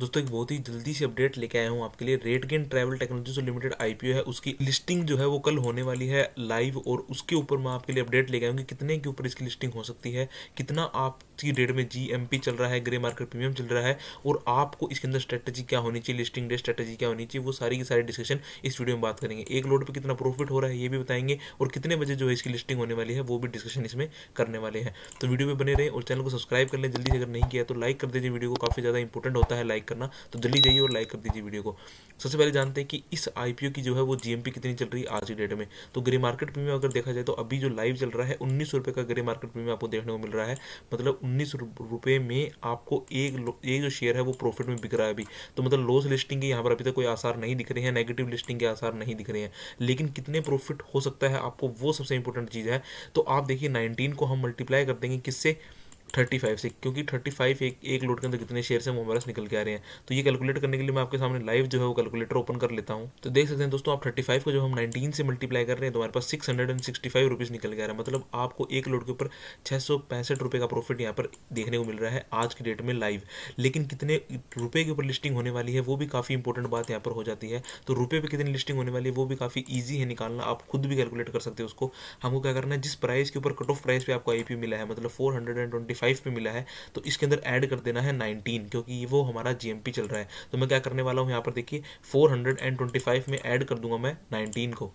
दोस्तों एक बहुत ही जल्दी से अपडेट लेके आया हूँ आपके लिए रेट गेन ट्रैवल टेक्नोलॉजी जो लिमिटेड आईपीओ है उसकी लिस्टिंग जो है वो कल होने वाली है लाइव और उसके ऊपर मैं आपके लिए अपडेट लेके आऊँगी कितने के ऊपर इसकी लिस्टिंग हो सकती है कितना आपकी रेट में जी चल रहा है ग्रे मार्केट प्रीमियम चल रहा है और आपको इसके अंदर स्ट्रेटेजी क्या होनी चाहिए लिस्टिंग डेट स्ट्रेटेजी क्या होनी चाहिए वो सारी की सारी डिस्कशन इस वीडियो में बात करेंगे एक लोड पर कितना प्रॉफिट हो रहा है ये भी बताएंगे और कितने बजे जो है इसकी लिस्टिंग होने वाली है वो भी डिस्कशन इसमें करने वाले हैं तो वीडियो में बने रहे और चैनल को सब्सक्राइब कर लें जल्दी से अगर नहीं किया तो लाइक कर दीजिए वीडियो को काफ़ी ज़्यादा इंपॉर्टेंट होता है लाइक लाइक करना तो जल्दी जाइए और लाइक कर दीजिए वीडियो को सबसे पहले जानते हैं कि इस आईपीओ की जो है वो जीएमपी कितनी चल रही है आज की डेट में तो ग्रे मार्केट प्रीमियम अगर देखा जाए तो अभी जो लाइव चल रहा है उन्नीस रुपये का ग्रे मार्केट प्रीमियम आपको देखने को मिल रहा है मतलब उन्नीस रुपये में आपको एक एक जो शेयर है वो प्रॉफिट में बिक रहा है अभी तो मतलब लॉस लिस्टिंग के यहाँ पर अभी तक कोई आसार नहीं दिख रहे हैं नेगेटिव लिस्टिंग के आसार नहीं दिख रहे हैं लेकिन कितने प्रॉफिट हो सकता है आपको वो सबसे इंपॉर्टेंट चीज़ है तो आप देखिए नाइनटीन को हम मल्टीप्लाई कर देंगे किससे थर्टी फाइव से क्योंकि थर्टी फाइव एक एक लोड के अंदर कितने शेयर से मोबाइल्स निकल के आ रहे हैं तो ये कैलकुलेट करने के लिए मैं आपके सामने लाइव जो है वो कैलकुलेटर ओपन कर लेता हूँ तो देख सकते हैं दोस्तों आप थर्टी फाइव को जब हम नाइनटीन से मल्टीप्लाई कर रहे हैं तो हमारे पास six hundred and sixty five rupees निकल के आ रहा है मतलब आपको एक लोड के ऊपर छः सौ पैंसठ रुपये का प्रॉफिट यहाँ पर देखने को मिल रहा है आज की डेट में लाइव लेकिन कितने रुपये के ऊपर लिस्टिंग होने वाली है वो भी काफ़ी इंपॉर्टेंट बात यहाँ पर हो जाती है तो रुपये पर कितनी लिस्टिंग होने वाली है वो भी काफ़ी ईजी है निकालना आप खुद भी कैलकुलेट कर सकते हो उसको हमको क्या करना है जिस प्राइस के ऊपर कट ऑफ प्राइस पर आपको आई मिला है मतलब four hundred and twenty five पे मिला है तो इसके अंदर ऐड कर देना है नाइनटीन क्योंकि वो हमारा जी चल रहा है तो मैं क्या करने वाला हूँ यहाँ पर देखिए फोर में ऐड कर दूंगा मैं नाइनटीन को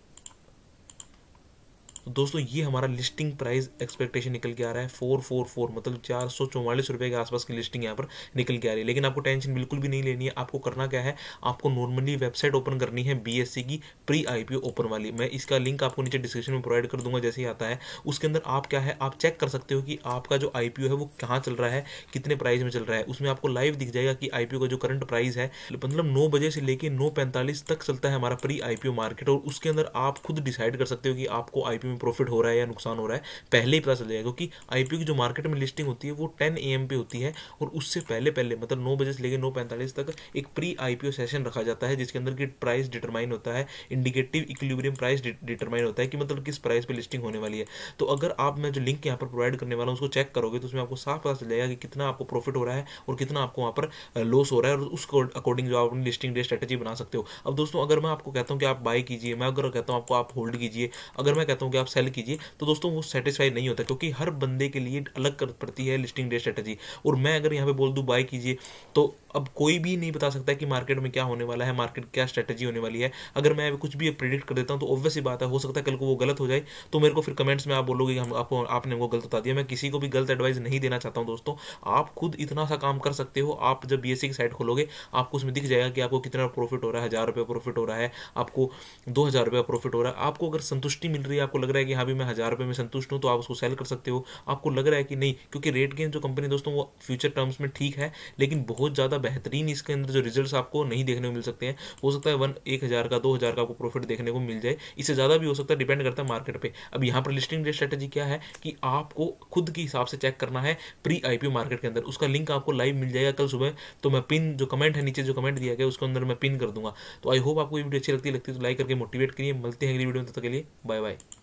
तो दोस्तों ये हमारा लिस्टिंग प्राइस एक्सपेक्टेशन निकल के आ रहा है फोर फोर फोर मतलब चार सौ चौवालीस रुपये के आसपास की लिस्टिंग यहाँ पर निकल के आ रही है लेकिन आपको टेंशन बिल्कुल भी नहीं लेनी है आपको करना क्या है आपको नॉर्मली वेबसाइट ओपन करनी है बी की प्री आई ओपन वाली मैं इसका लिंक आपको नीचे डिस्क्रिप्शन में प्रोवाइड कर दूंगा जैसे ही आता है उसके अंदर आप क्या है आप चेक कर सकते हो कि आपका जो आई है वो कहाँ चल रहा है कितने प्राइस में चल रहा है उसमें आपको लाइव दिख जाएगा कि आई का जो करंट प्राइस है मतलब नौ बजे से लेकर नौ पैंतालीस तक चलता है हमारा प्री आई मार्केट और उसके अंदर आप खुद डिसाइड कर सकते हो कि आपको आई में प्रॉफिट हो रहा है या नुकसान हो रहा है पहले ही पता चल जाएगा क्योंकि आई की जो मार्केट में लिस्टिंग होती है वो टेन ए पे होती है और उससे पहले पहले मतलब नौ बजे से लेकर नौ पैंतालीस तक एक प्री आई सेशन रखा जाता है जिसके अंदर की प्राइस डिटरमाइन होता है इंडिकेटिव इक्विलिब्रियम प्राइस डिटरमाइन होता है कि मतलब किस प्राइस पर लिस्टिंग होने वाली है तो अगर आप मैं जो लिंक यहाँ पर प्रोवाइड करने वाला हूँ उसको चेक करोगे तो उसमें आपको साफ पता चल जाएगा कि कितना आपको प्रॉफिट हो रहा है और कितना आपको वहाँ पर लॉस हो रहा है और उसको अकॉर्डिंग जो आप अपनी लिस्टिंग डे स्ट्रेटेजी बना सकते हो अब दोस्तों अगर मैं आपको कहता हूँ कि आप बाय कीजिए मैं अगर कहता हूँ आपको आप होल्ड कीजिए अगर मैं कहता हूँ कि आप सेल कीजिए तो दोस्तों वो सेटिस्फाई नहीं होता क्योंकि हर बंदे के लिए अलग पड़ती है लिस्टिंग डे स्ट्रेटेजी और मैं अगर यहाँ पे बोल दूँ बाय कीजिए तो अब कोई भी नहीं बता सकता है कि मार्केट में क्या होने वाला है मार्केट क्या स्ट्रेटजी होने वाली है अगर मैं कुछ भी प्रिडिक्ट कर देता हूँ तो ऑब्वियस ही बात है हो सकता है कल को वो गलत हो जाए तो मेरे को फिर कमेंट्स में आप बोलोगे कि हम आपको आपने वो गलत बता दिया मैं किसी को भी गलत एडवाइस नहीं देना चाहता हूँ दोस्तों आप खुद इतना सा काम कर सकते हो आप जब बी e की साइट खोलोगे आपको उसमें दिख जाएगा कि आपको कितना प्रॉफिट हो रहा है हज़ार रुपये प्रॉफिट हो रहा है आपको दो हज़ार रुपये प्रॉफिट हो रहा है आपको अगर संतुष्टि मिल रही है आपको लग लग रहा है कि हाँ भी मैं हज़ार रुपये में संतुष्ट हूँ तो आप उसको सेल कर सकते हो आपको लग रहा है कि नहीं क्योंकि रेट गेन जो कंपनी दोस्तों वो फ्यूचर टर्म्स में ठीक है लेकिन बहुत ज़्यादा बेहतरीन इसके अंदर जो रिजल्ट आपको नहीं देखने को मिल सकते हैं हो सकता है वन एक का दो का आपको प्रॉफिट देखने को मिल जाए इससे ज़्यादा भी हो सकता है डिपेंड करता है मार्केट पर अब यहाँ पर लिस्टिंग रेट स्ट्रेटेजी क्या है कि आपको खुद के हिसाब से चेक करना है प्री आई मार्केट के अंदर उसका लिंक आपको लाइव मिल जाएगा कल सुबह तो मैं पिन जो कमेंट है नीचे जो कमेंट दिया गया उसके अंदर मैं पिन कर दूंगा तो आई होप आपको ये वीडियो अच्छी लगती लगती है तो लाइक करके मोटिवेट करिए मिलते हैं अगली वीडियो में तक के लिए बाय बाय